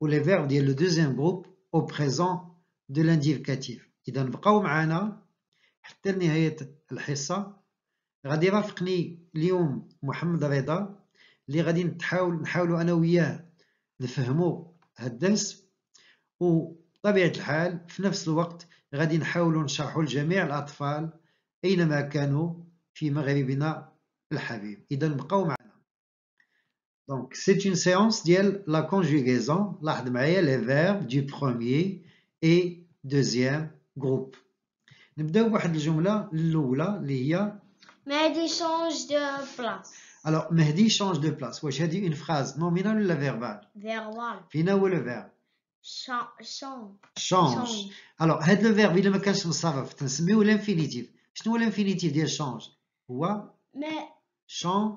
ولا فيرب ديال لو دوزيام جروب او بريزون دو لانديكاتيف اذا بقاو معنا حتى لنهايه الحصه غادي يرافقني اليوم محمد رضا اللي غادي نتحاول نحاولوا انا وياه نفهموا هاد الدرس وطبيعه الحال في نفس الوقت غادي نحاولوا نشرحوا لجميع الاطفال اينما كانوا في مغربنا الحبيب اذا بقاو معنا Donc, c'est une séance la conjugaison, l'ardmaïe, les verbes du premier et deuxième groupe. Nous avons Mehdi change de place. Alors, Mehdi change de place. Voici une phrase nominale ou la verbale Verbale. le verbe Change. Change. Alors, had le verbe, il me cache le a le l'infinitif. y a l'infinitif, il change. Change.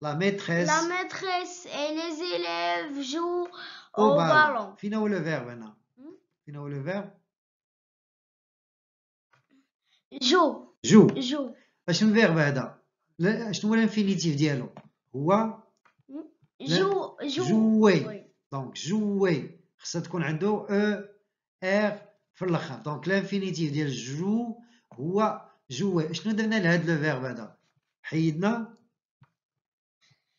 La, maîtresse. La maîtresse et les élèves jouent au, ballon. le verbe maintenant hmm? le verbe Joue. Joue. Joue. Je un verbe là. Je l'infinitif Joue. Hmm? Joue. Jouer. Donc, jouer. Ça te E, R, er, Donc, l'infinitif jouer. joue. Joue. Je nous le verbe là.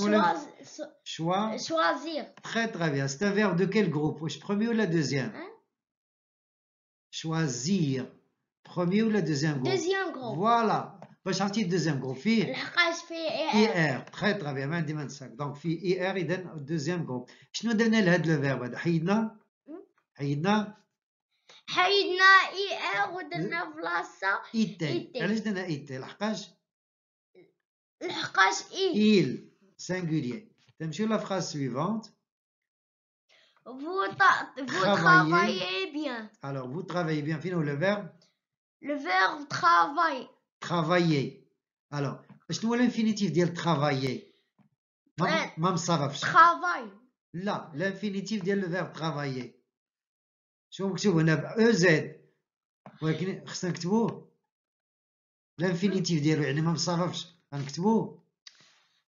Euh, choisir. Très très bien. C'est un verbe de quel groupe Le premier ou la deuxième hein? Choisir. Premier ou la deuxième groupe Deuxième groupe. Voilà. Va sorti deuxième groupe. Fille. Ir. race fille et R. Très très bien. 20, 25. Donc fille et R, il donne deuxième groupe. Je nous donnais l'aide le verbe. Haïdna. Hmm? Haïdna. Haïdna, IR, ou de neuf la sa. Ité. Allez, je donne à Ité. La Il singulier. T'aimes sur la phrase suivante Vous, travaillez, bien. Alors, vous travaillez bien. Fini le verbe Le verbe travail. Travailler. Alors, je l'infinitif dire travailler. Mam savaf. Travailler. Là, l'infinitif dire le verbe travailler. Je vous مكتوب هنا EZ L'infinitif خصنا l'infinitif vous un petit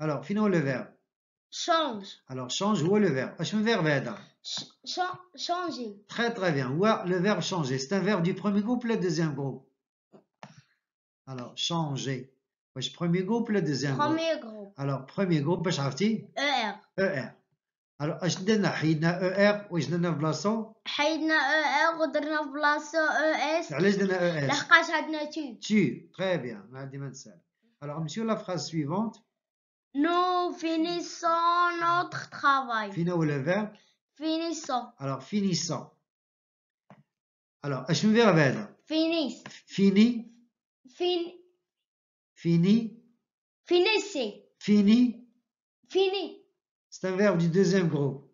Alors, finons le verbe. Change. Alors, change, où est le verbe est me verbe Ch Changer. Très, très bien. Où le verbe changer C'est un verbe du premier groupe, ou le deuxième groupe Alors, changer. est premier groupe, ou le deuxième groupe Premier groupe. Alors, premier groupe, je عرفتي ER. ER. Alors, je donne حيدنا er. Ou je donne في بلاصتو حيدنا او ار ودرنا donne بلاصتو او اس علاش درنا او ES. je عندنا تي donne tu. Tu. Très bien. ما نسال Alors, monsieur, la phrase suivante. Nous finissons notre travail. Finons le verbe Finissons. Alors, finissons. Alors, je me verbe Finis. Finis. Fini. Fin... Fini. Finissez. Fini. Fini. C'est un verbe du deuxième groupe.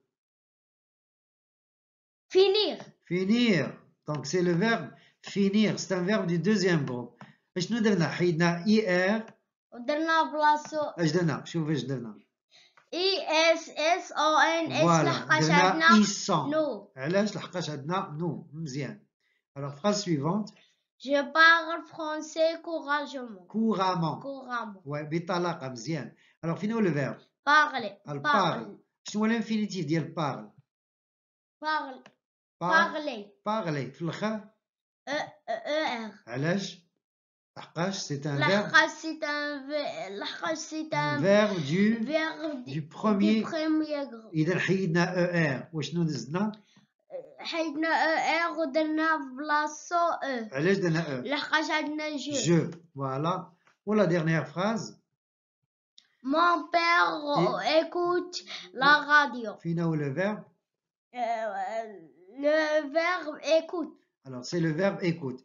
Finir. Finir. Donc, c'est le verbe finir. C'est un verbe du deuxième groupe. Je nous donne hier. S S O N S Alors, phrase suivante. Je parle français couragement. Couramment. Couramment. Ouais, Alors, finis le verbe. Parle. parle. Je suis l'infinitif, parle. Parle. Parle. Parle. L'arrache, c'est un verbe. un, un, verbe du, du premier. Du premier groupe. verbe e e e. Je, voilà. la dernière phrase. Mon père écoute la radio. Fina le verbe euh, Le verbe écoute. Alors, c'est le verbe écoute.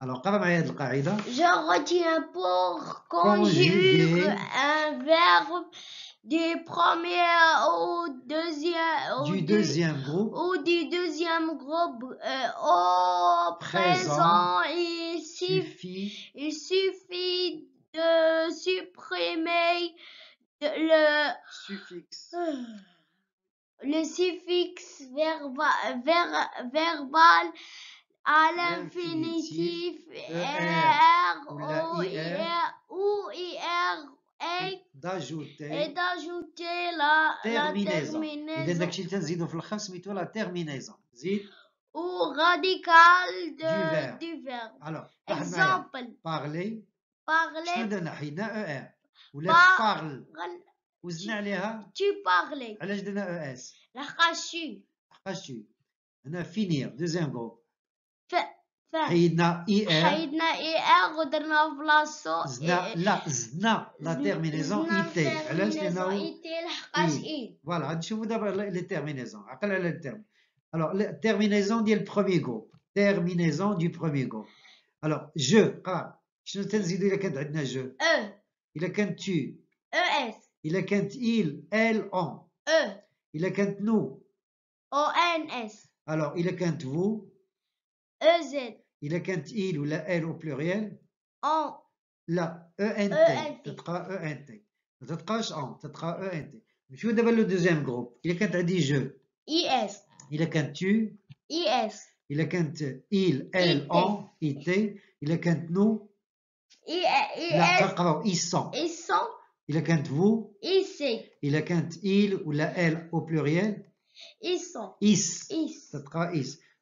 Alors, Je retiens pour conjuguer un verbe du premier au deuxième au du deuxième groupe ou du deuxième groupe euh, au présent, présent il, suffit, il suffit de supprimer le suffixe le suffixe verba, ver, verbal à l'infinitif R d'ajouter et d'ajouter la terminaison. ou radical du verbe. Alors, exemple, parler. E-R. Parler. tu parlais. finir deuxième groupe la, terminaison Voilà, je vous donne les terminaisons. Alors, la terminaison dit le premier go Terminaison du premier go Alors, je, ah, je je. Il a e. tu. E il a il, e. Il a nous. Alors, il a vous. Il est quand il ou la elle au pluriel. En. La. E n t. e n t. E, e n t. je le deuxième groupe. Il est quand je. I s. Il a tu. I s. Il est il, elle, en, Il nous. I La Ils sont. Ils sont. Il est vous. I Il est quand il ou la L au pluriel. Ils sont. I I s. i s.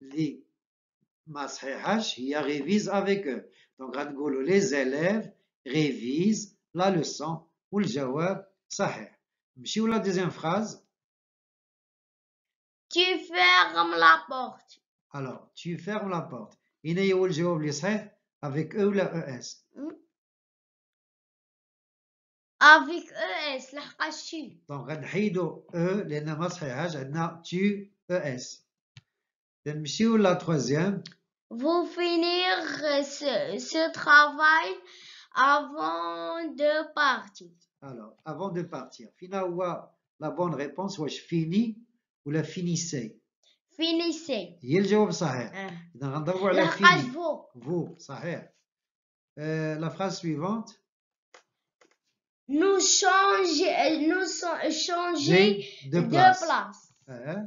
les Masrehash, il révise avec eux. Donc, Radgolo, les élèves révisent la leçon ou le jawab sahih. Monsieur, la deuxième phrase. Tu fermes la porte. Alors, tu fermes la porte. Il y a le jawab sahih avec eux ou la ES. Hmm? Avec ES, la Donc, on a E, les noms sahih, on tu ES la troisième. Vous finir ce, travail avant de partir. Alors, avant de partir. finalement, la bonne réponse, ouais, je finis ou la finissez. Finissez. y a صحيح. إذا La على fini. vous. Vous, صحيح. Euh, la phrase suivante. Nous change euh, nous euh, changer de place. De hein? place.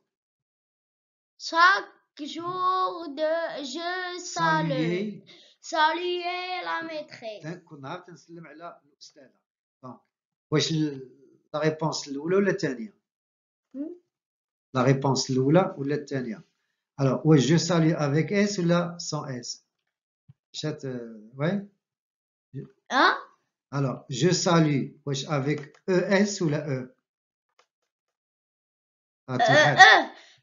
Chaque jour de je salue. Salue la maîtresse. Donc, on la réponse l'oula ou la tania. La réponse l'oula ou la tania. Alors, je salue avec S ou la sans S. Euh, hein? Alors, je salue avec ES ou la E? Ah, euh,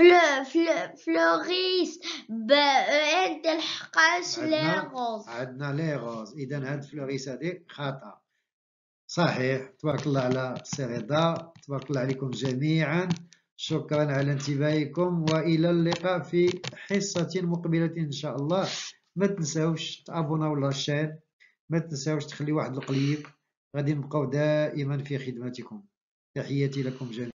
فلوريس عند الحقاش لي غوز عندنا لي غوز اذا هاد فلوريس هادي خطا صحيح تبارك الله على رضا تبارك الله عليكم جميعا شكرا على انتباهكم والى اللقاء في حصه مقبله ان شاء الله ما تنساوش تابوناو لاشين ما تنساوش تخلي واحد القليب غادي نبقاو دائما في خدمتكم تحياتي لكم جميعا